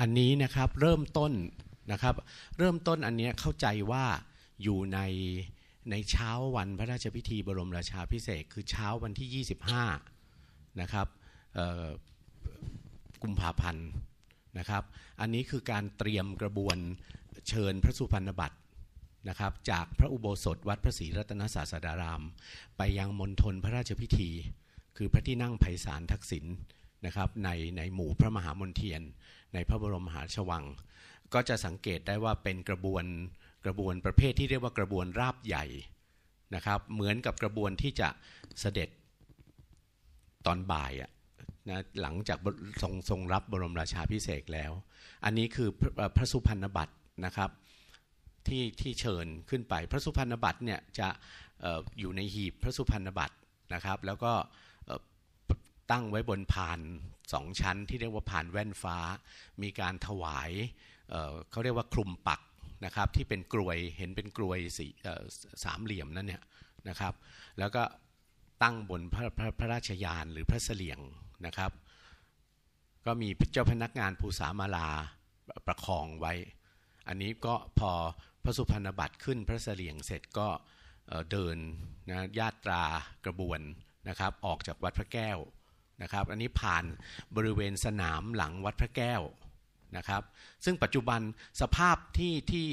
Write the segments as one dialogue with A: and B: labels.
A: อันนี้นะครับเริ่มต้นนะครับเริ่มต้นอันนี้เข้าใจว่าอยู่ในในเช้าวันพระราชพิธีบรมราชาพิเศษคือเช้าวันที่ 25นะครับกุมภาพันธ์นะครับอันนี้คือการเตรียมกระบวนเชิญพระสุพรรณบัตรนะครับจากพระอุโบสถวัดพระศรีรัตนศาสดาราม ไปยังมณฑลพระราชพิธี คือพระที่นั่งไพศาลทักษิณนะครับในในหมู่พระมหามนเทียน ในพระบรมมหาชวัง ก็จะสังเกตได้ว่าเป็นกระบวนกระบวน ประเภทที่เรียกว่ากระบวนราบใหญ่นะครับเหมือนกับกระบวนที่จะเสด็จตอนบ่ายอะนะหลังจากทรงทรงรับบรมราชาพิเศษแล้ว อันนี้คือพระพระสุพรรณบัตรนะครับที่ที่เชิญขึ้นไป พระสุพรรณบัตรเนี่ยจะออยู่ในหีบ พระสุพรรณบัตรนะครับ แล้วก็ตั้งไว้บนผานสองชั้นที่เรียกว่าผานแว่นฟ้า มีการถวายเเขาเรียกว่าคลุมปักนะครับที่เป็นกลวยเห็นเป็นกลวยสีสามเหลี่ยมนั่นเนี่ยนะครับ แล้วก็ตั้งบนพระพระพระราชยานหรือพระเสลียงนะครับ ก็มีเจ้าพนักงานภูสามาลาประคองไว้ อันนี้ก็พอพระสุพรรณบัตรขึ้นพระเสลียงเสร็จก็เดินนะญาตรากระบวนนะครับออกจากวัดพระแก้วนะครับอันนี้ผ่านบริเวณสนามหลังวัดพระแก้วนะครับ ซึ่งปัจจุบันสภาพที่ที่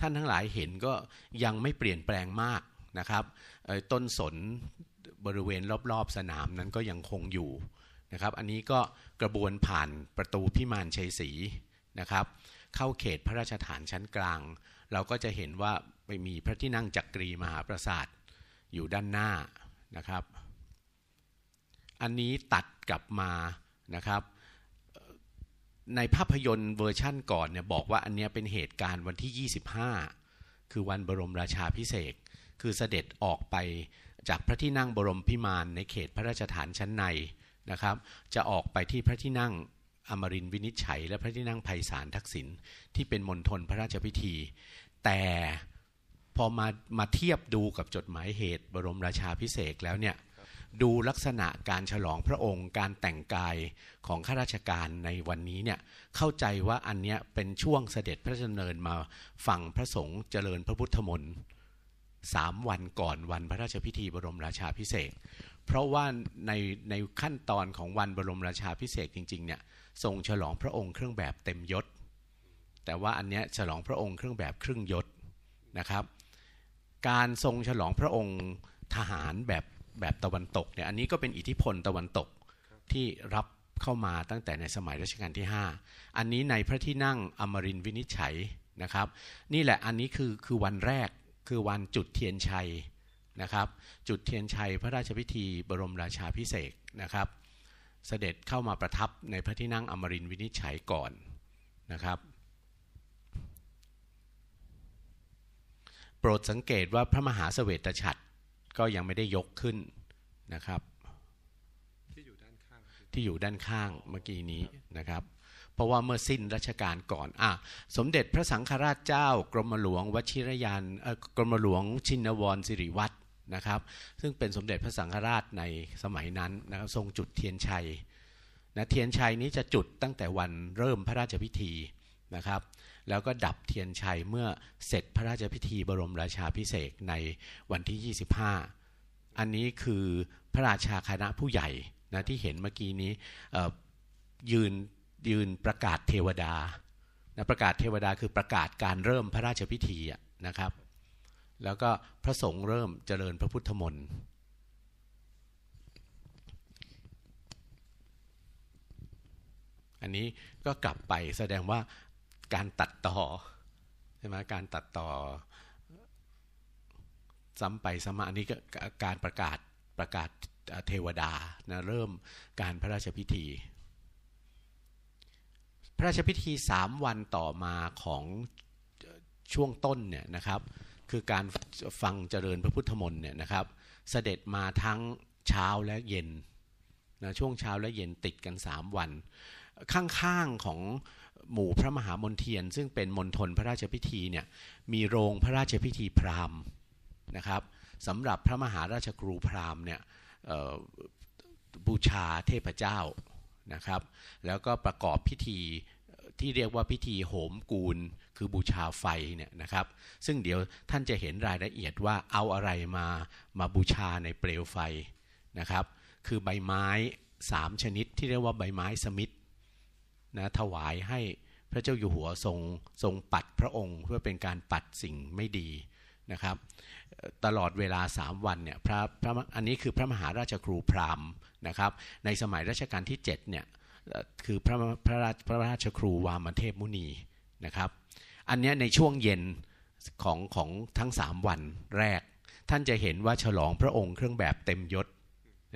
A: ท่านทั้งหลายเห็นก็ยังไม่เปลี่ยนแปลงมากนะครับต้นสนบริเวณรอบๆสนามนั้นก็ยังคงอยู่นะครับ อันนี้ก็กระบวนผ่านประตูพิมานชัยศรีนะครับ เข้าเขตพระราชฐานชั้นกลาง เราก็จะเห็นว่าไปมีพระที่นั่งจักกรีมหาปราสาทอยู่ด้านหน้านะครับอันนี้ตัดกลับมานะครับในภาพยนตร์เวอร์ชั่นก่อนเนี่ยบอกว่าอันนี้เป็นเหตุการณ์วันที่ 25 คือวันบรมราชาพิเศษคือเสด็จออกไปจากพระที่นั่งบรมพิมานในเขตพระราชฐานชั้นในนะครับ จะออกไปที่พระที่นั่งอมรินวินิจฉัย และพระที่นั่งไพศาลทักษิณที่เป็นมณฑลพระราชพิธี แต่พอมามาเทียบดูกับจดหมายเหตุบรมราชาพิเศษแล้วเนี่ยดูลักษณะการฉลองพระองค์การแต่งกายของข้าราชการในวันนี้เนี่ยเข้าใจว่าอันเนี้ยเป็นช่วงเสด็จพระเจเนินมาฝังพระสงฆ์เจริญพระพุทธมนต์สามวันก่อนวันพระราชพิธีบรมราชาพิเศษเพราะว่าในในขั้นตอนของวันบรมราชาพิเศษจริง ๆ เนี่ยทรงฉลองพระองค์เครื่องแบบเต็มยศ แต่ว่าอันเนี้ยฉลองพระองค์เครื่องแบบครึ่งยศนะครับ การทรงฉลองพระองค์ทหารแบบแบบตะวันตกเนี่ยอันนี้ก็เป็นอิทธิพลตะวันตกที่รับเข้ามาตั้งแต่ในสมัยรัชกาลที่ 5 อันนี้ในพระที่นั่งอมรินวินิจฉัยนะครับ นี่แหละอันนี้คือคือวันแรกคือวันจุดเทียนชัยนะครับ จุดเทียนชัยพระราชพิธีบรมราชาพิเศษนะครับ เสด็จเข้ามาประทับในพระที่นั่งอมรินวินิจฉัยก่อนนะครับ โปรดสังเกตว่าพระมหาสเสวตฉัตรก็ยังไม่ได้ยกขึ้นนะครับที่อยู่ด้านข้างที่อยู่ด้านข้างเมื่อกี้นี้นะครับ เพราะว่าเมื่อสิ้นรัชกาลก่อนอ่ะสมเด็จพระสังฆราชเจ้า กรมหลวงวชิรยานกรมหลวงชินวรสิริวัตรนะครับ ซึ่งเป็นสมเด็จพระสังฆราชในสมัยนั้นนะครับ ทรงจุดเทียนชัยนะเทียนชัยนี้จะจุดตั้งแต่วันเริ่มพระราชพิธีนะครับแล้วก็ดับเทียนชัยเมื่อเสร็จพระราชพิธีบรมราชาพิเศษในวันที่ 25 อันนี้คือพระราชาคณะผู้ใหญ่นะที่เห็นเมื่อกี้นี้ยืน ยืนประกาศเทวดานะประกาศเทวดาคือประกาศการเริ่มพระราชพิธีนะครับ แล้วก็พระสงฆ์เริ่มเจริญพระพุทธมนต์อันนี้ก็กลับไปแสดงว่าการตัดต่อใช่ไหมการตัดต่อ ซ้ำไปซ้ำมาอันนี้ก็การประกาศประกาศเทวดานะเริ่มการพระราชพิธี พระราชพิธีสามวันต่อมาของช่วงต้นเนี่ยนะครับ คือการฟังเจริญพระพุทธมนต์เนี่ยนะครับ เสด็จมาทั้งเช้าและเย็นนะช่วงเช้าและเย็นติดกัน3วัน ข้างๆของหมู่พระมหามนเทียนซึ่งเป็นมณฑลพระราชพิธีเนี่ยมีโรงพระราชพิธีพราหมณ์นะครับสำหรับพระมหาราชครูพราหมณ์เนี่ยบูชาเทพเจ้านะครับแล้วก็ประกอบพิธีที่เรียกว่าพิธีโหมกูล คือบูชาไฟเนี่ยนะครับซึ่งเดี๋ยวท่านจะเห็นรายละเอียดว่าเอาอะไรมามาบูชาในเปลวไฟนะครับคือใบไม้3ชนิดที่เรียกว่าใบไม้สมิธนะถวายให้พระเจ้าอยู่หัวทรงทรงปัดพระองค์เพื่อเป็นการปัดสิ่งไม่ดีนะครับตลอดเวลา 3 วันเนี่ยพระพระอันนี้คือพระมหาราชครูพราหมณ์นะครับในสมัยรัชกาลที่7เนี่ยคือพระพระราชพระราชครูวามเทพมุนีนะครับอันนี้ในช่วงเย็นของของทั้ง 3 วันแรก ท่านจะเห็นว่าฉลองพระองค์เครื่องแบบเต็มยศ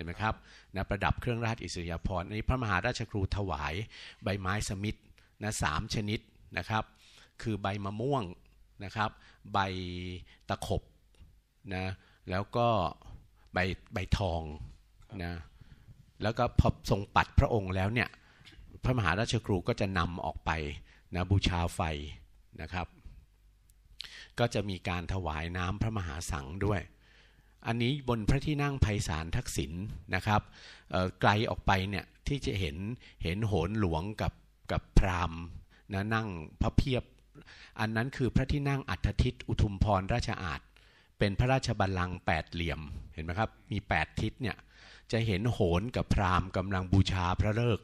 A: ห็นไหมครับนะประดับเครื่องราชอิสริยาภรณ์อันนี้พระมหาราชครูถวายใบไม้สมิธนะสามชนิดนะครับ คือใบมะม่วงนะครับ ใบตะขบนะ แล้วก็ใบใบทองนะ แล้วก็พอทรงปัดพระองค์แล้วเนี่ย พระมหาราชครูก็จะนำออกไปนะบูชาไฟนะครับ ก็จะมีการถวายน้ำพระมหาสังด้วยอันนี้บนพระที่นั่งไพศาลทักษิณนะครับไกลออกไปเนี่ยที่จะเห็นเห็นโหนหลวงกับกับพรามนะนั่งพระเพียบ อันนั้นคือพระที่นั่งอัฏฐทิตอุทุมพรราชอาจเป็นพระราชบัลลังก์แปดเหลี่ยมเห็นไหมครับมี8ทิศเนี่ยจะเห็นโหนกับพรามกํกำลังบูชาพระเลิก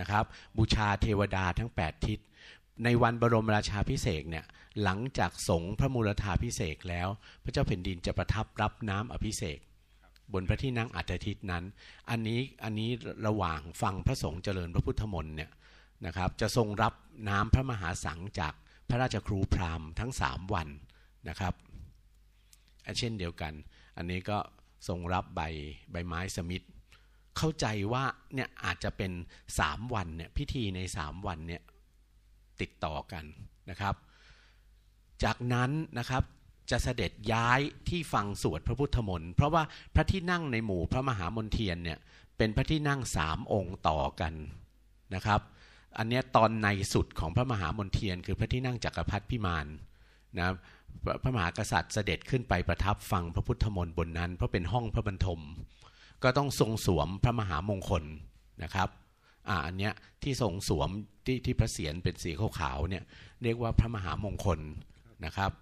A: นะครับ บูชาเทวดาทั้ง8ทิศในวันบรมราชาพิเศษเนี่ยหลังจากสงพระมูลธาพิเศษแล้ว พระเจ้าแผ่นดินจะประทับรับน้ำอภิเศกบนพระที่นั่งอัตทิตนั้น อันนี้อันนี้ระหว่างฟังพระสงฆ์เจริญพระพุทธมนต์เนี่ยนะครับ จะทรงรับน้ำพระมหาสังจากพระราชครูพราหมณ์ทั้ง3วันนะครับ เช่นเดียวกัน อันนี้ก็ทรงรับใบใบไม้สมิธเข้าใจว่าเนี่ยอาจจะเป็น3วันเนี่ยพิธีใน3วันเนี่ยติดต่อกันนะครับจากนั้นนะครับจะเสด็จย้ายที่ฟังสวดพระพุทธมนต์เพราะว่าพระที่นั่งในหมู่พระมหามนเทียนเนี่ยเป็นพระที่นั่งสามองค์ต่อกันนะครับ อันนี้ตอนในสุดของพระมหามนเทียน คือพระที่นั่งจักรพรรดิพิมานนะพระมหากษัตริย์เสด็จขึ้นไปประทับฟังพระพุทธมนต์บนนั้นเพราะเป็นห้องพระบรรทม ก็ต้องทรงสวมพระมหามงคลนะครับอ่าอันเนี้ยที่ทรงสวมที่ที่พระเศียรเป็นสีขาวๆเนี่ยเรียกว่าพระมหามงคลนะครับ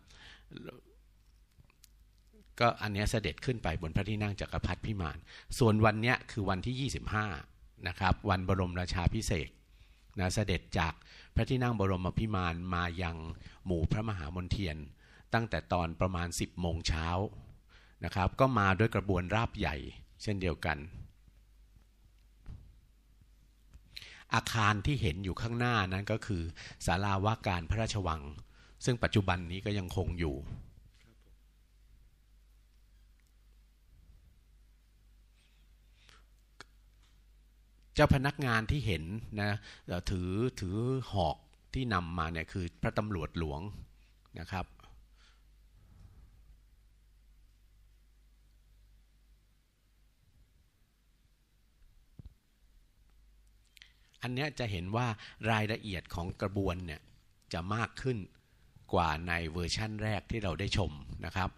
A: ก็อันนี้เสด็จขึ้นไปบนพระที่นั่งจักรพรรดิพิมาน ส่วนวันนี้คือวันที่ 25นะครับวันบรมราชาพิเศษนะเสด็จจากพระที่นั่งบรมพิมานมายังหมู่พระมหามนเทียน ตั้งแต่ตอนประมาณ 10โมงเช้านะครับก็มาด้วยกระบวนราบใหญ่เช่นเดียวกัน อาคารที่เห็นอยู่ข้างหน้านั้นก็คือศาลาว่าการพระราชวังซึ่งปัจจุบันนี้ก็ยังคงอยู่ เจ้าพนักงานที่เห็นนะถือถือหอกที่นำมาเนี่ยคือพระตำรวจหลวงนะครับ อันนี้จะเห็นว่ารายละเอียดของกระบวนเนี่ยจะมากขึ้นกว่าในเวอร์ชั่นแรกที่เราได้ชมนะครับ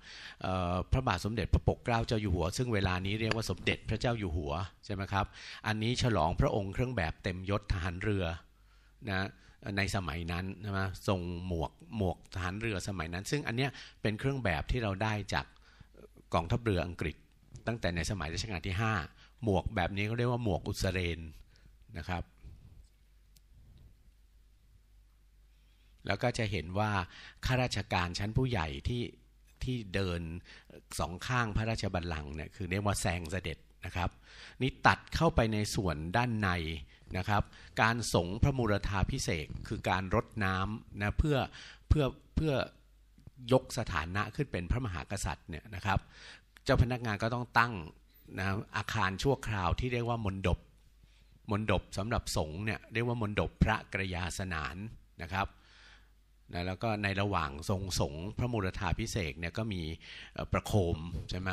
A: พระบาทสมเด็จพระปกเกล้าเจ้าอยู่หัว ซึ่งเวลานี้เรียกว่าสมเด็จพระเจ้าอยู่หัวใช่ไหมครับอันนี้ฉลองพระองค์เครื่องแบบเต็มยศทหารเรือนะในสมัยนั้นนะมาทรงหมวกหมวกทหารเรือสมัยนั้น ซึ่งอันนี้เป็นเครื่องแบบที่เราได้จากกองทัพเรืออังกฤษ ตั้งแต่ในสมัยรัชกาลที่ 5 หมวกแบบนี้เขาเรียกว่าหมวกอุสเรนนะครับแล้วก็จะเห็นว่าข้าราชการชั้นผู้ใหญ่ที่ที่เดินสองข้างพระราชบัลลังก์เนี่ยคือเรียกว่า แซงเสด็จนะครับ นี่ตัดเข้าไปในส่วนด้านในนะครับ การสงพระมูรธาพิเศษคือการรดน้ำนะเพื่อเพื่อเพื่อยกสถานะขึ้นเป็นพระมหากษัตริย์เนี่ยนะครับ เจ้าพนักงานก็ต้องตั้งนะอาคารชั่วคราวที่เรียกว่ามนดบมนดบสำหรับสงฆ์เนี่ยเรียกว่ามนดบพระกระยาสนานนะครับนะแล้วก็ในระหว่างทรงสงพระมูรธาพิเศษเนี่ยก็มีประโคมใช่ไหม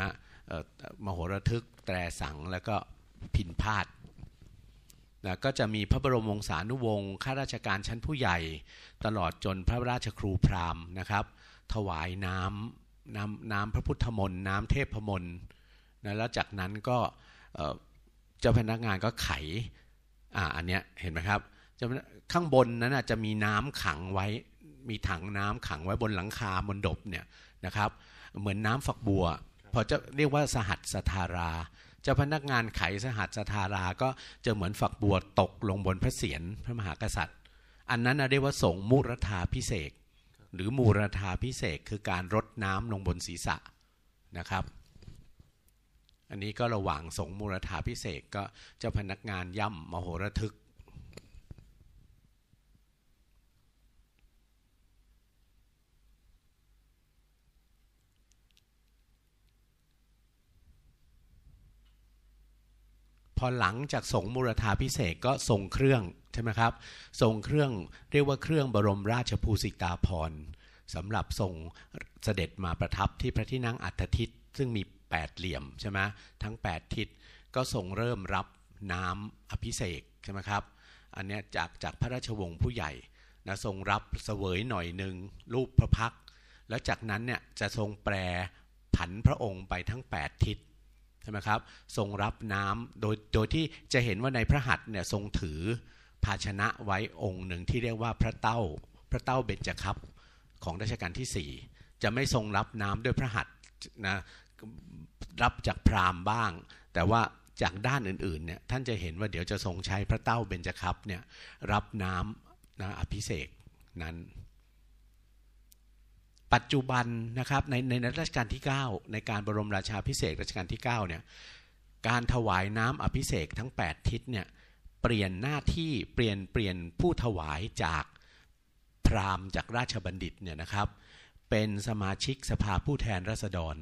A: มโหระทึกแตรสังแล้วก็พินพาดนะก็จะมีพระบรมวงศานุวงศ์ข้าราชการชั้นผู้ใหญ่ ตลอดจนพระราชครูพราหมณ์นะครับ ถวายน้ำน้ำน้ำพระพุทธมนต์น้ำเทพมนต์นะแล้วจากนั้นก็เจ้าพนักงานก็ไขอ่าอันเนี้ยเห็นไหมครับข้างบนนั้นจะมีน้ำขังไว้มีถังน้ำขังไว้บนหลังคาบนดบเนี่ยนะครับ เหมือนน้ำฝักบัว พอจะเรียกว่าสหัสสธาราเจ้าพนักงานไขสหัสสธาราก็จะเหมือนฝักบัวตกลงบนพระเศียรพระมหากษัตริย์ อันนั้นเรียกว่าสงมูรธาพิเศษ หรือมูรธาพิเศษคือการรดน้ำลงบนศีรษะนะครับ อันนี้ก็ระหว่างสงมูรธาพิเศษก็เจ้าพนักงานย่ำมโหระทึกพอหลังจากสงมุรธาพิเศษก็ทรงเครื่องใช่ไหมครับทรงเครื่องเรียกว่าเครื่องบรมราชภูสิตาพรสำหรับทรงเสด็จมาประทับที่พระที่นั่งอัฏฐทิศซึ่งมี 8 เหลี่ยมใช่ไหมทั้ง8ทิศก็ทรงเริ่มรับน้ำอภิเศกใช่ไหมครับอันนี้จากจากพระราชวงศ์ผู้ใหญ่นะทรงรับเสวยหน่อยหนึ่งรูปพระพัก แล้วจากนั้นเนี่ยจะทรงแปรผันพระองค์ไปทั้ง 8 ทิศช่ไหมครับทรงรับน้ำโดยโดยที่จะเห็นว่าในพระหัตถ์เนี่ยทรงถือภาชนะไว้องค์หนึ่งที่เรียกว่าพระเต้าพระเต้าเบญจครับของรัชกาลที่4จะไม่ทรงรับน้ำด้วยพระหัตถ์นะรับจากพราหมณ์บ้าง แต่ว่าจากด้านอื่นๆเนี่ยท่านจะเห็นว่าเดี๋ยวจะทรงใช้พระเต้าเบญจครับเนี่ยรับน้ำนะอภิเษกนั้นปัจจุบันนะครับในในรัชกาลที่ 9 ในการบรมราชาพิเศษรัชกาลที่9เนี่ยการถวายน้ำอภิเษกทั้ง 8 ทิศเนี่ยเปลี่ยนหน้าที่เปลี่ยนเปลี่ยนผู้ถวายจากพราหมณ์จากราชบัณฑิตเนี่ยนะครับ เป็นสมาชิกสภาผู้แทนราษฎร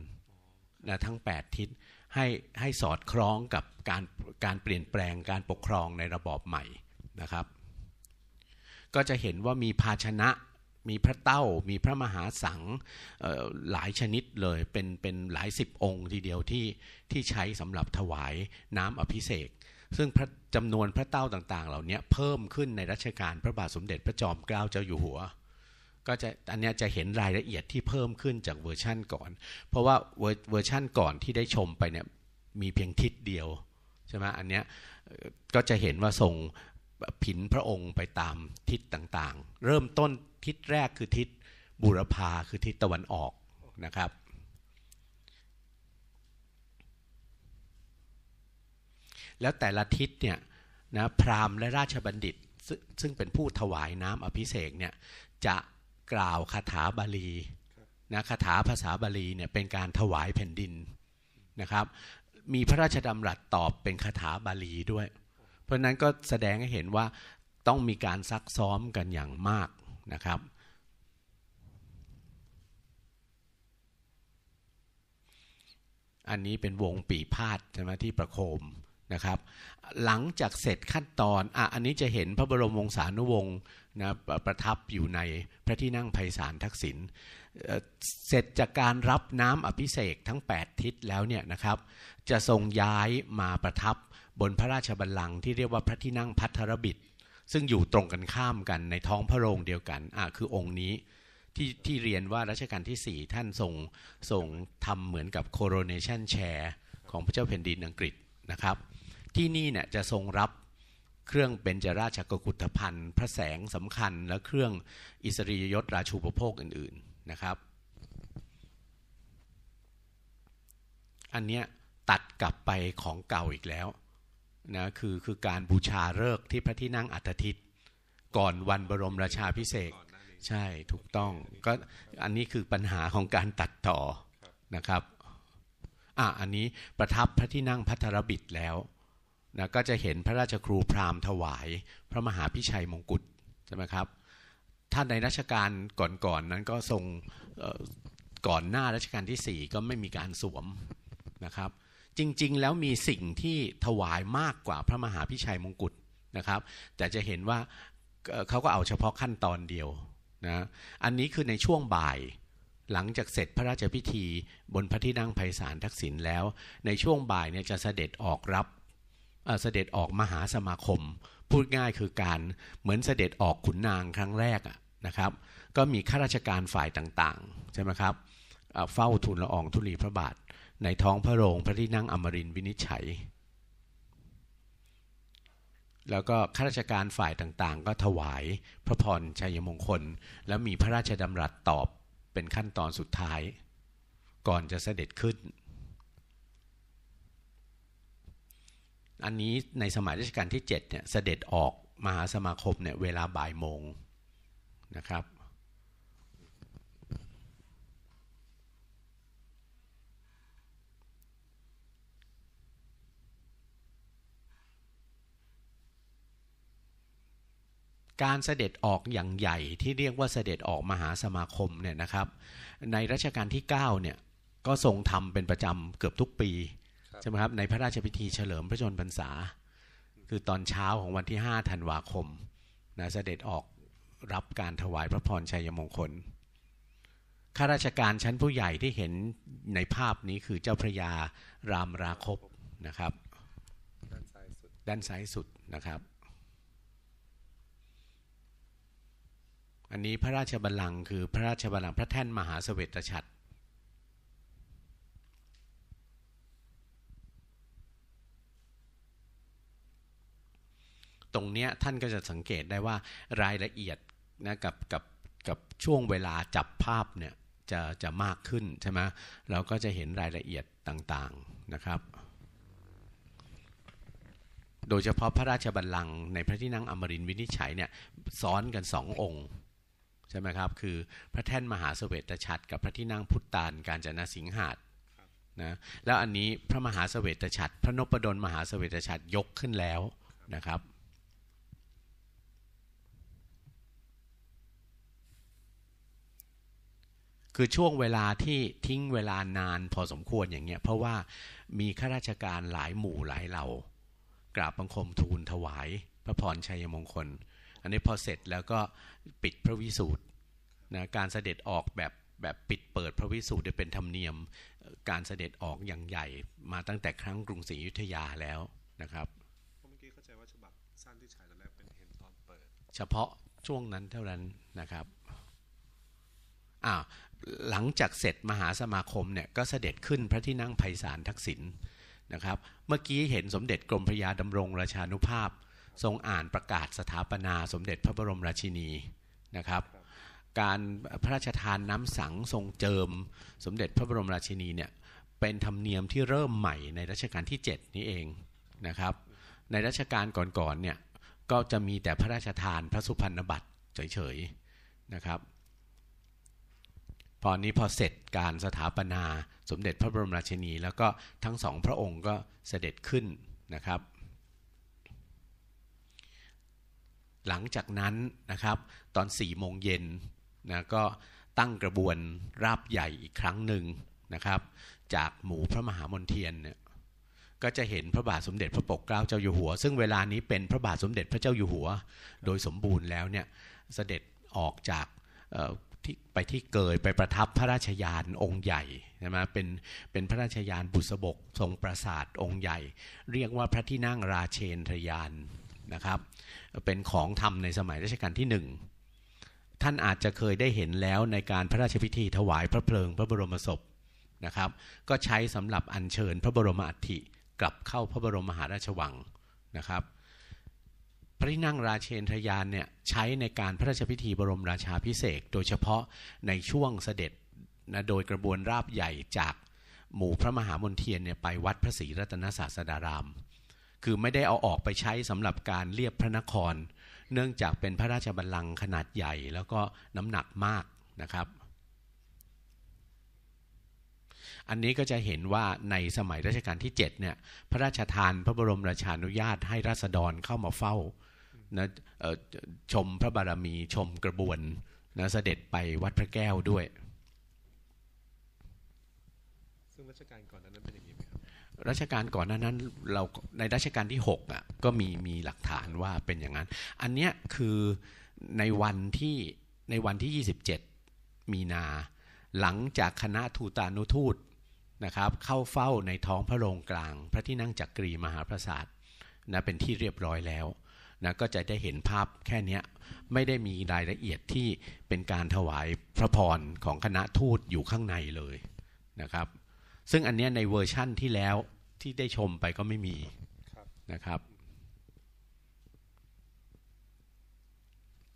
A: นะทั้ง 8 ทิศให้ให้สอดคล้องกับการการเปลี่ยนแปลงการปกครองในระบอบใหม่นะครับ ก็จะเห็นว่ามีภาชนะมีพระเต้ามีพระมหาสังหลายชนิดเลยเป็นเป็นหลายสิบองค์ ทีเดียวที่ที่ใช้สำหรับถวายน้ำอภิเษกซึ่งจำนวนพระเต้าต่างๆ เหล่านี้เพิ่มขึ้นในรัชกาลพระบาทสมเด็จพระจอมเกล้าเจ้าอยู่หัว ก็จะอันนี้จะเห็นรายละเอียดที่เพิ่มขึ้นจากเวอร์ชั่นก่อน เพราะว่าเวอร์ชั่นก่อนที่ได้ชมไปเนี่ยมีเพียงทิศเดียวใช่ไหมอันนี้ก็จะเห็นว่าทรงผินพระองค์ไปตามทิศต่างๆ เริ่มต้นทิศแรกคือทิศบุรพาคือทิศตะวันออกนะครับ แล้วแต่ละทิศเนี่ยนะพราหมณ์และราชบัณฑิตซซึ่งเป็นผู้ถวายน้ำอภิเษกเนี่ยจะกล่าวคาถาบาลีนะคาถาภาษาบาลีเนี่ยเป็นการถวายแผ่นดินนะครับ มีพระราชดำรัสตอบเป็นคาถาบาลีด้วยเพราะนั้นก็แสดงให้เห็นว่าต้องมีการซักซ้อมกันอย่างมากนะครับ อันนี้เป็นวงปีพาดใช่ไหมที่ประโคมนะครับ หลังจากเสร็จขั้นตอนอ่ะอันนี้จะเห็นพระบรมวงศานุวงศ์นะประทับอยู่ในพระที่นั่งไพศาลทักษิณเสร็จจากการรับน้ำอภิเษกทั้ง 8 ทิศแล้วเนี่ยนะครับจะทรงย้ายมาประทับบนพระราชบัลลังก์ที่เรียกว่าพระที่นั่งพัทรบิดซึ่งอยู่ตรงกันข้ามกันในท้องพระโรงเดียวกันอ่ะคือองค์นี้ที่ที่เรียนว่ารัชกาลที่ 4ท่านทรงทรงทำเหมือนกับโคโรเนชันแชร์ของพระเจ้าแผ่นดินอังกฤษนะครับ ที่นี่เนี่ยจะทรงรับเครื่องเบญจราชกุฏภัณฑ์ พระแสงสำคัญและเครื่องอิสริยยศราชูปโภคอื่นๆนะครับ อันเนี้ยตัดกลับไปของเก่าอีกแล้วนะคือคือการบูชาเลิกที่พระที่นั่งอัตทิตก่อนวันบรมราชาพิเศษ ใช่ถูกต้องก็อันนี้คือปัญหาของการตัดต่อนะครับอ่ะอันนี้ประทับพระที่นั่งพัทรบิดแล้วนะก็จะเห็นพระราชครูพราหมณ์ถวายพระมหาพิชัยมงกุฎใช่ไหมครับท่านในรัชกาลก่อนๆนนั้นก็ทรงก่อนหน้ารัชกาลที่4ก็ไม่มีการสวมนะครับจริงๆ แล้วมีสิ่งที่ถวายมากกว่าพระมหาพิชัยมงกุฎนะครับ แต่จะเห็นว่าเขาก็เอาเฉพาะขั้นตอนเดียวนะอันนี้คือในช่วงบ่าย หลังจากเสร็จพระราชพิธีบนพระที่นั่งไพศาลทักษิณแล้ว ในช่วงบ่ายเนี่ยจะเสด็จออกรับเเสด็จออกมหาสมาคมพูดง่ายคือการเหมือนเสด็จออกขุนนางครั้งแรกนะครับ ก็มีข้าราชการฝ่ายต่างๆใช่ไหมครับเฝ้าทุนละอองธุลีพระบาทในท้องพระโรงพระที่นั่งอมรินวินิจฉัย แล้วก็ข้าราชการฝ่ายต่างๆ ก็ถวายพระพรชัยมงคล แล้วมีพระราชดำรัสตอบเป็นขั้นตอนสุดท้าย ก่อนจะเสด็จขึ้น อันนี้ในสมัยรัชกาลที่ 7 เนี่ยเสด็จออกมหาสมาคมเนี่ยเวลาบ่ายโมงนะครับการเสด็จออกอย่างใหญ่ที่เรียกว่าเสด็จออกมหาสมาคมเนี่ยนะครับ ในรัชกาลที่ 9 เนี่ยก็ทรงทำเป็นประจำเกือบทุกปี ใช่ไหมครับในพระราชพิธีเฉลิมพระชนมพรรษา คือตอนเช้าของวันที่5ธันวาคมนะเสด็จออกรับการถวายพระพรชัยมงคลข้าราชการชั้นผู้ใหญ่ที่เห็นในภาพนี้คือเจ้าพระยารามราคบนะครับดด้้าานซยสุด้านซ้ายสุดนะครับอันนี้พระราชบัลลังก์คือพระราชบัลลังก์พระแท่นมหาสเวตฉัตร ตรงเนี้ยท่านก็จะสังเกตได้ว่ารายละเอียดนะกับกับกับช่วงเวลาจับภาพเนี่ยจะจะมากขึ้น ใช่ไหมเราก็จะเห็นรายละเอียดต่าง ๆ นะครับ โดยเฉพาะพระราชบัลลังก์ในพระที่นั่งอมรินวินิจฉัยเนี่ยซ้อนกันสององค์ช่ไหมครับ คือพระแท่นมหาสเวตฉัตรกับพระที่นั่งพุทธานการจนะสิงหาดนะแล้วอันนี้พระมหาสเวตฉัตรพระนพดลมหาสเวตฉัตรยกขึ้นแล้วนะครับคือช่วงเวลาที่ทิ้งเวลานานพอสมควรอย่างเงี้ย เพราะว่ามีข้าราชการหลายหมู่หลายเหล่ากราบบังคมทูลถวาย พระพรชัยมงคลอันนี้พอเสร็จแล้วก็ปิดพระวิสูตรนะการเสด็จออกแบบแบบปิดเปิดพระวิสูตรเป็นธรรมเนียมการเสด็จออกอย่างใหญ่มาตั้งแต่ครั้งกรุงศรีอยุธยาแล้วนะครับเมื่อกี้เข้าใจว่าฉบับสั้นที่ฉายตอนแรกเป็นเห็นตอนเปิดเฉพาะช่วงนั้นเท่านั้นนะครับอ้าวหลังจากเสร็จมหาสมาคมเนี่ยก็เสด็จขึ้นพระที่นั่งไพศาลทักษิณนะครับ เมื่อกี้เห็นสมเด็จกรมพระยาดำรงราชานุภาพทรงอ่านประกาศสถาปนาสมเด็จพระบรมราชินีนะครับ การพระราชทานน้ำสังทรงเจิมสมเด็จพระบรมราชินีเนี่ยเป็นธรรมเนียมที่เริ่มใหม่ในรัชกาลที่ 7 นี้เองนะครับ ในรัชกาลก่อนๆเนี่ยก็จะมีแต่พระราชทานพระสุพรรณบัตรเฉยๆนะครับ พอนี้พอเสร็จการสถาปนา สมเด็จพระบรมราชินี แล้วก็ทั้งสองพระองค์ก็เสด็จขึ้นนะครับหลังจากนั้นนะครับ ตอน4ี่โมงเย็นนะก็ตั้งกระบวนราบใหญ่อีกครั้งหนึ่งนะครับจากหมู่พระมหามนเทียนเนี่ยก็จะเห็นพระบาทสมเด็จพระปกเกล้าเจ้าอยู่หัว ซึ่งเวลานี้เป็นพระบาทสมเด็จพระเจ้าอยู่หัว โดยสมบูรณ์แล้วเนี่ยเสด็จออกจากที่ไปที่เกยไปประทับพระราชยานองค์ใหญ่ใช่ไหมเป็นเป็นพระราชยานบุษบกทรงปราสาทองค์ใหญ่ เรียกว่าพระที่นั่งราเชนทยานนะครับเป็นของทำในสมัยรัชกาลที่ 1 ท่านอาจจะเคยได้เห็นแล้วในการพระราชพิธีถวายพระเพลิงพระบรมศพนะครับก็ใช้สำหรับอัญเชิญพระบรมอัฐิกลับเข้าพระบรมมหาราชวังนะครับพระที่นั่งราชเชนทยานเนี่ยใช้ในการพระราชพิธีบรมราชาพิเศษโดยเฉพาะในช่วงเสด็จนะโดยกระบวนราบใหญ่จากหมู่พระมหามนเทียนเนี่ยไปวัดพระศรีรัตนศาสดารามคือไม่ได้เอาออกไปใช้สำหรับการเรียบพระนคร เนื่องจากเป็นพระราชบัลลังก์ขนาดใหญ่แล้วก็น้ำหนักมากนะครับ อันนี้ก็จะเห็นว่าในสมัยรัชกาลที่ 7 เนี่ย พระราชทานพระบรมราชานุญาตให้รัษฎรเข้ามาเฝ้านะชมพระบารมีชมกระบวนนะเสด็จไปวัดพระแก้วด้วยรัชกาลก่อนนั้นเราในรัชกาลที่ 6 อ่ะ ก็มีมีหลักฐานว่าเป็นอย่างนั้น อันเนี้ยคือในวันที่ในวันที่ 27 มีนาหลังจากคณะทูตานุทูตนะครับ เข้าเฝ้าในท้องพระโรงกลาง พระที่นั่งจักกรีมหาปราสาทนะเป็นที่เรียบร้อยแล้วนะก็จะได้เห็นภาพแค่นี้ไม่ได้มีรายละเอียดที่เป็นการถวายพระพรของคณะทูตอยู่ข้างในเลยนะครับ ซึ่งอันนี้ในเวอร์ชั่นที่แล้วที่ได้ชมไปก็ไม่มีนะครับ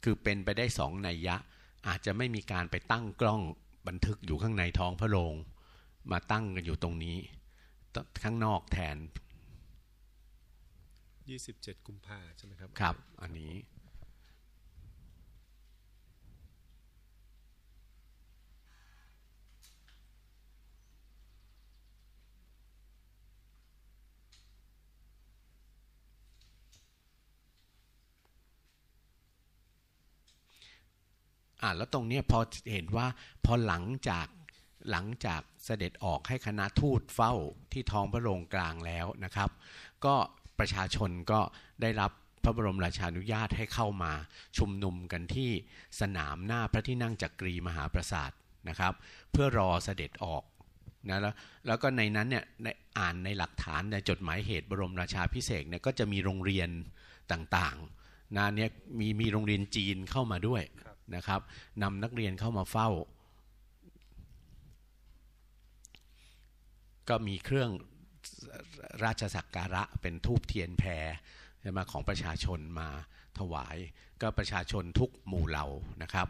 A: คือเป็นไปได้สองนัยยะอาจจะไม่มีการไปตั้งกล้องบันทึกอยู่ข้างในท้องพระโรงมาตั้งกันอยู่ตรงนี้ ข้างนอกแทน 27 กุมภาใช่ไหมครับครับ อันนี้อ่าแล้วตรงนี้พอเห็นว่าพอหลังจากหลังจากเสด็จออกให้คณะทูตเฝ้าที่ท้องพระโรงกลางแล้วนะครับ ก็ประชาชนก็ได้รับพระบรมราชานุญาตให้เข้ามาชุมนุมกันที่สนามหน้าพระที่นั่งจักกรีมหาปราสาทนะครับ เพื่อรอเสด็จออกนะแล้วแล้วก็ในนั้นเนี่ยอ่านในหลักฐานในจดหมายเหตุบรมราชาพิเศษเนี่ยก็จะมีโรงเรียนต่างๆนะเนี่ยมีมีโรงเรียนจีนเข้ามาด้วยนะครับนำนักเรียนเข้ามาเฝ้าก็มีเครื่องราชสักการะเป็นทูบเทียนแพรมาของประชาชนมาถวาย ก็ประชาชนทุกหมู่เหล่านะครับ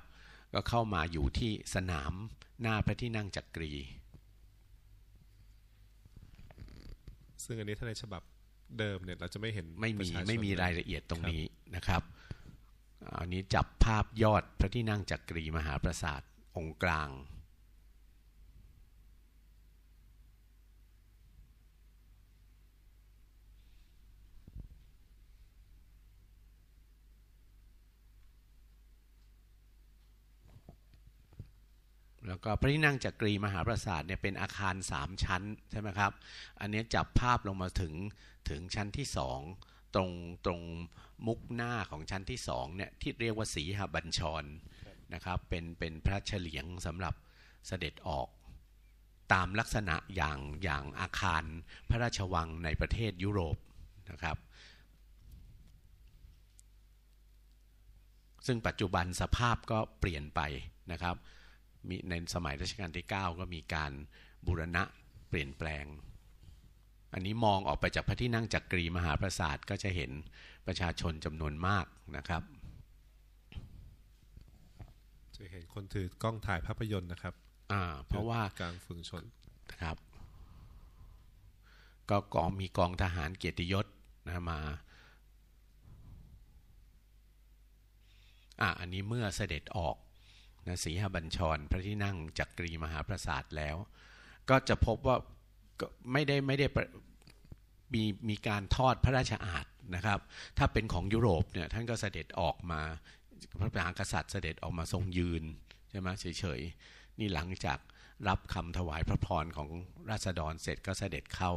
A: ก็เข้ามาอยู่ที่สนามหน้าพระที่นั่งจักกรี ซึ่งอันนี้ถ้าในฉบับเดิมเนี่ยเราจะไม่เห็นไม่มีไม่มีรายละเอียดตรงนี้นะครับอันนี้จับภาพยอดพระที่นั่งจักรีมหาปราสาท องค์กลาง แล้วก็พระที่นั่งจักรีมหาปราสาทเนี่ย เป็นอาคาร 3 ชั้น ใช่ไหมครับ อันนี้จับภาพลงมาถึงถึงชั้นที่สองตรงตรงมุกหน้าของชั้นที่สองเนี่ย ที่เรียกว่าสีหบัญชรนะครับเป็นเป็นพระเฉลียงสำหรับเสด็จออกตามลักษณะอย่างอย่างอาคารพระราชวังในประเทศยุโรปนะครับซึ่งปัจจุบันสภาพก็เปลี่ยนไปนะครับมีในสมัยรัชกาลที่ 9 ก็มีการบูรณะเปลี่ยนแปลงอันนี้มองออกไปจากพระที่นั่งจักกรีมหาปราสาทก็จะเห็นประชาชนจำนวนมากนะครับจะ เห็นคนถือกล้องถ่ายภาพยนตร์นะครับ อ่า เพราะว่า กลางฝูงชนนะครับ ก็กองมีกองทหารเกียรติยศนะมาอ่ะอันนี้เมื่อเสด็จออกนะสีหบัญชร พระที่นั่ง จักกรีมหาปราสาทแล้ว ก็จะพบว่าก็ไม่ได้ไม่ได้มีมีการทอดพระราชอาณนะครับ ถ้าเป็นของยุโรปเนี่ย ท่านก็เสด็จออกมา พระมหากษัตริย์เสด็จออกมาทรงยืนใช่ไหมเฉยๆ นี่หลังจากรับคำถวายพระพรของราษฎรเสร็จก็เสด็จเข้า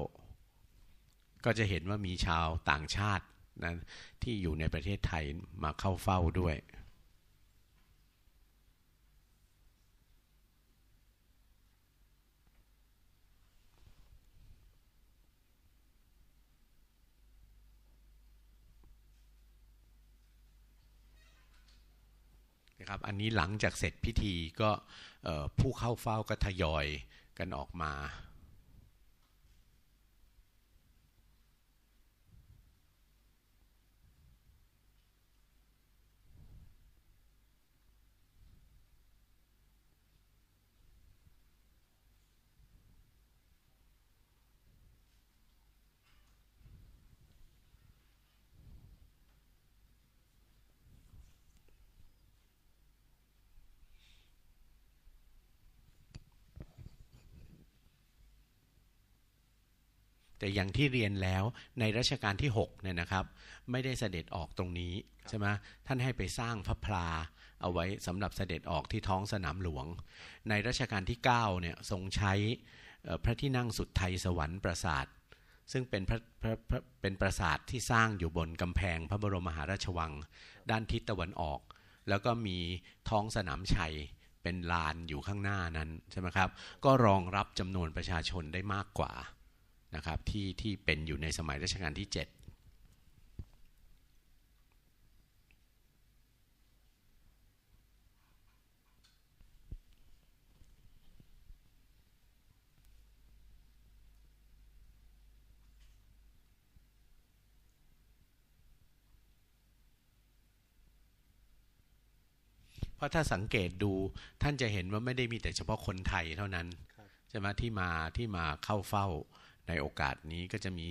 A: ก็จะเห็นว่ามีชาวต่างชาตินะที่อยู่ในประเทศไทยมาเข้าเฝ้าด้วยะครับอันนี้หลังจากเสร็จพิธีก็ผู้เข้าเฝ้าก็ทยอยกันออกมาแต่อย่างที่เรียนแล้วในรัชกาลที่ 6 เนี่ยนะครับ ไม่ได้เสด็จออกตรงนี้ใช่ไหมท่านให้ไปสร้างพระพลาเอาไว้สำหรับเสด็จออกที่ท้องสนามหลวง ในรัชกาลที่ 9 เนี่ยทรงใช้พระที่นั่งสุดไทยสวรรค์ปราสาท ซึ่งเป็นพระพระพระเป็นปราสาทที่สร้างอยู่บนกำแพงพระบรมมหาราชวัง ด้านทิศตะวันออก แล้วก็มีท้องสนามชัยเป็นลานอยู่ข้างหน้านั้นใช่ไหมครับก็รองรับจำนวนประชาชนได้มากกว่านะครับ ที่ ที่เป็นอยู่ในสมัยรัชกาลที่7ราะถ้าสังเกตดูท่านจะเห็นว่าไม่ได้มีแต่เฉพาะคนไทยเท่านั้น ใช่ไหมที่มาที่มาเข้าเฝ้าในโอกาสนี้ก็จะมี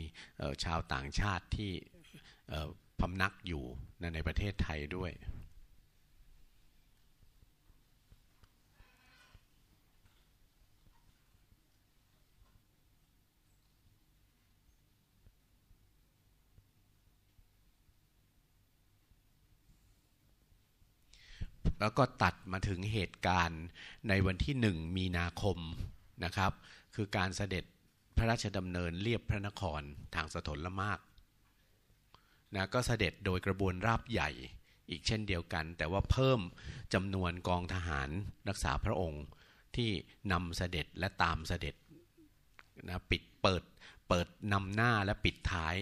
A: ชาวต่างชาติที่พำนักอยู่ในประเทศไทยด้วย แล้วก็ตัดมาถึงเหตุการณ์ในวันที่ 1 มีนาคมนะครับ คือการเสด็จระราชดำเนินเรียบพระนครทางสถนละมากนะก็เสด็จโดยกระบวนราบใหญ่อีกเช่นเดียวกัน แต่ว่าเพิ่มจำนวนกองทหารรักษาพระองค์ที่นำเสด็จและตามเสด็จนะปิดเปิดเปิดนำหน้าและปิดท้าย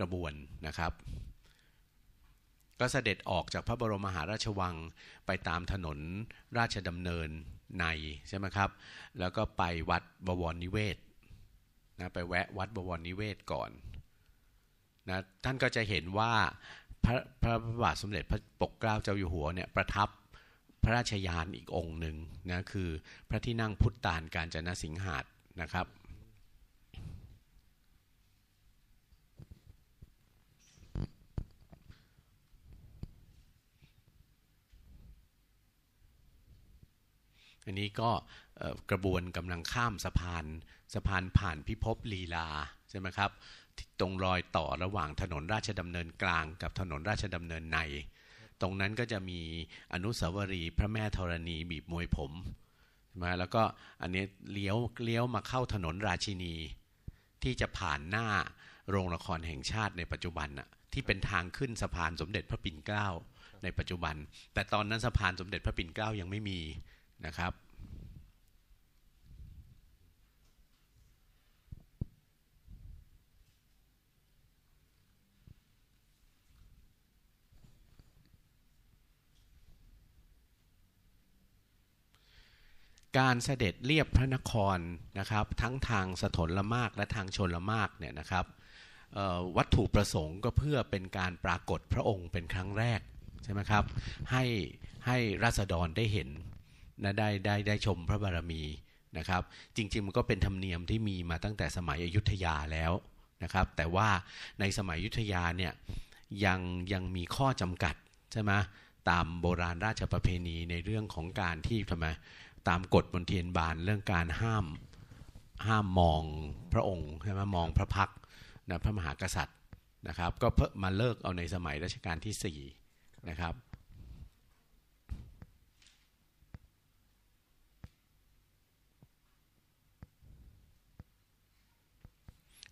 A: กระบวนนะครับ ก็เสด็จออกจากพระบรมมหาราชวังไปตามถนนราชดำเนินในใช่ไหมครับแล้วก็ไปวัดบวรนิเวศนะไปแวะวัดบวรนิเวศก่อนนะท่านก็จะเห็นว่าพระพระบาทสมเด็จพระปกเกล้าเจ้าอยู่หัวเนี่ย ประทับพระราชยานอีกองค์หนึ่งนะคือพระที่นั่งพุทธตานการจนสิงหาดนะครับอันนี้ก็กระบวนกำลังข้ามสะพานสะพานผ่านพิภพลีลาใช่ไหมครับตรงรอยต่อระหว่างถนนราชดำเนินกลาง กับถนนราชดำเนินในตรงนั้นก็จะมีอนุสาวรีย์พระแม่ธรณีบีบมวยผมมาแล้วก็อันนี้เลี้ยวเลี้ยวมาเข้าถนนราชินี ที่จะผ่านหน้าโรงละครแห่งชาติในปัจจุบันน่ะที่เป็นทางขึ้นสะพานสมเด็จพระปิ่นเกล้า ในปัจจุบัน แต่ตอนนั้นสะพานสมเด็จพระปิ่นเกล้ายังไม่มีนะครับการเสด็จเรียบพระนครนะครับทั้งทางสถนละมากและทางชนละมากเนี่ยนะครับวัตถุประสงค์ก็เพื่อเป็นการปรากฏพระองค์เป็นครั้งแรกใช่ไหมครับให้ให้ราษฎรได้เห็นนะได้ได้ได้ชมพระบารมีนะครับ จริงๆมันก็เป็นธรรมเนียมที่มีมาตั้งแต่สมัยอยุธยาแล้วนะครับ แต่ว่าในสมัยอยุธยาเนี่ยยังยังมีข้อจำกัดใช่ไหมตามโบราณราชประเพณีในเรื่องของการที่ทำไมตามกฎบนเทียนบานเรื่องการห้ามห้ามมองพระองค์ ใช่ไหมมองพระพักนะพระมหากษัตริย์นะครับ ก็เพิ่มมาเลิกเอาในสมัยรัชกาลที่4นะครับ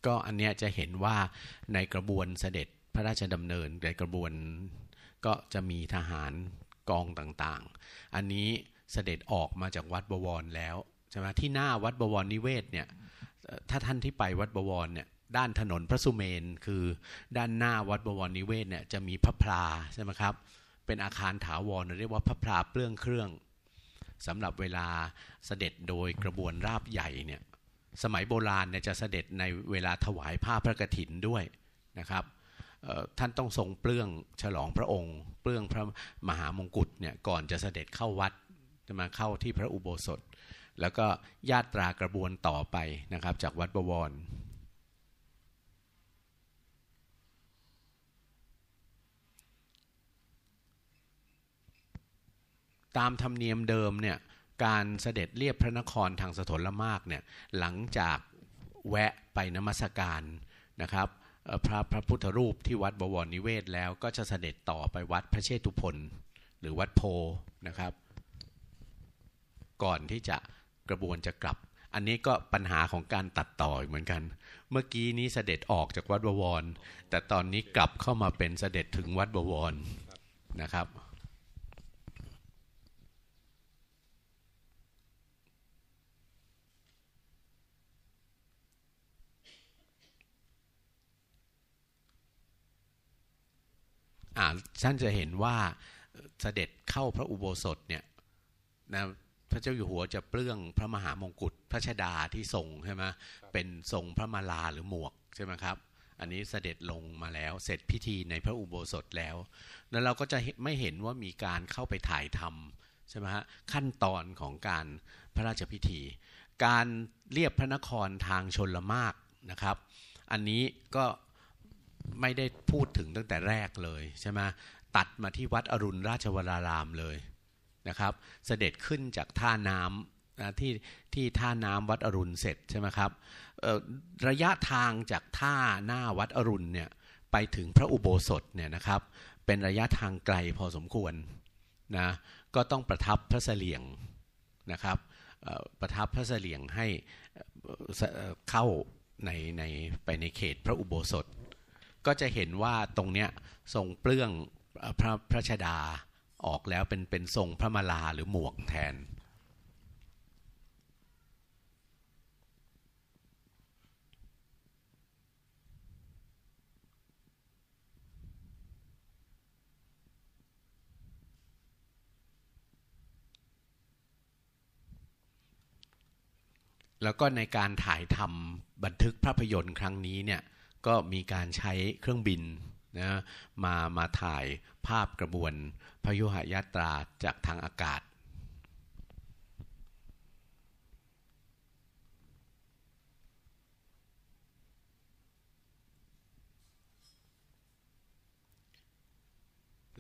A: ก็อันเนี้ยจะเห็นว่าในกระบวนเสด็จพระราชดำเนิน ในกระบวนก็จะมีทหารกองต่างๆ อันนี้เสด็จออกมาจากวัดบวรแล้วใช่ไหมที่หน้าวัดบวรนิเวศเนี่ยถ้าท่านที่ไปวัดบวรเนี่ยด้านถนนพระสุเมนคือ ด้านหน้าวัดบวรนิเวศเนี่ยจะมีพระพลาใช่ไหมครับเป็นอาคารถาวรเรียกว่าพระพลาเปลื้องเครื่องสำหรับเวลาเสด็จโดยกระบวนราบใหญ่เนี่ยสมัยโบราณเนี่ยจะเสด็จในเวลาถวายผ้าพระกฐินด้วยนะครับท่านต้องทรงเปลื้องฉลองพระองค์ เปลื้องพระมหามงกุฎเนี่ยก่อนจะเสด็จเข้าวัดจะมาเข้าที่พระอุโบสถ แล้วก็ญาตรากระบวนต่อไปนะครับจากวัดบวร ตามธรรมเนียมเดิมเนี่ย การเสด็จเรียบพระนครทางสถลมากเนี่ย หลังจากแวะไปนมัสการนะครับพระพระพุทธรูปที่วัดบวรนิเวศแล้วก็จะเสด็จต่อไปวัดพระเชตุพนหรือวัดโพนะครับก่อนที่จะกระบวนจะกลับ อันนี้ก็ปัญหาของการตัดต่อเหมือนกัน เมื่อกี้นี้เสด็จออกจากวัดบวร แต่ตอนนี้กลับเข้ามาเป็นเสด็จถึงวัดบวร นะครับท่านจะเห็นว่าเสด็จเข้าพระอุโบสถเนี่ยนะพระเจ้าอยู่หัวจะเปลื้องพระมหามงกุฎพระชดาที่ทรงใช่ไหมเป็นทรงพระมาลาหรือหมวกใช่ไหมครับอันนี้เสด็จลงมาแล้วเสร็จพิธีในพระอุโบสถแล้วแล้วเราก็จะไม่เห็นว่ามีการเข้าไปถ่ายทำใช่ไหมฮะขั้นตอนของการพระราชพิธี การเรียบพระนครทางชนละมากนะครับ อันนี้ก็ไม่ได้พูดถึงตั้งแต่แรกเลยใช่ไหมตัดมาที่วัดอรุณราชวรารามเลยนะครับเสด็จขึ้นจากท่าน้ำนะที่ที่ท่าน้ำวัดอรุณเสร็จใช่ไหมครับระยะทางจากท่าหน้าวัดอรุณเนี่ยไปถึงพระอุโบสถเนี่ยนะครับเป็นระยะทางไกลพอสมควรนะก็ต้องประทับพระเสลียงนะครับประทับพระเสลียงให้เข้าในในไปในเขตพระอุโบสถ ก็จะเห็นว่าตรงเนี้ยทรงเปลื้องพระพระชดาออกแล้วเป็น เป็นทรงพระมาลาหรือหมวกแทน แล้วก็ในการถ่ายทำบันทึกภาพยนตร์ครั้งนี้ เนี่ย ก็มีการใช้เครื่องบินนะมามาถ่ายภาพกระบวนพยุหยาตราจากทางอากาศ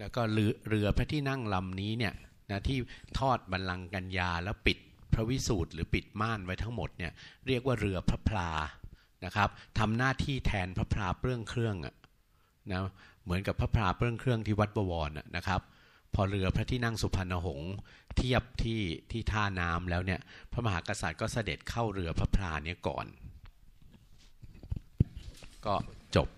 A: แล้วก็เรือพระที่นั่งลำนี้เนี่ยนะที่ทอดบัลลังกกัญญาแล้วปิดพระวิสูตรหรือปิดม่านไว้ทั้งหมดเนี่ยเรียกว่าเรือพระพลา นะครับทำหน้าที่แทนพระพลาเปลื้องเครื่องอะนะเหมือนกับพระพราเปื้องเครื่องที่วัดบวรนะครับ พอเรือพระที่นั่งสุพรรณหงษ์เทียบที่ที่ท่าน้ำแล้วเนี่ย พระมหากษัตริย์ก็เสด็จเข้าเรือพระพราเนี่ยก่อน ก็จบ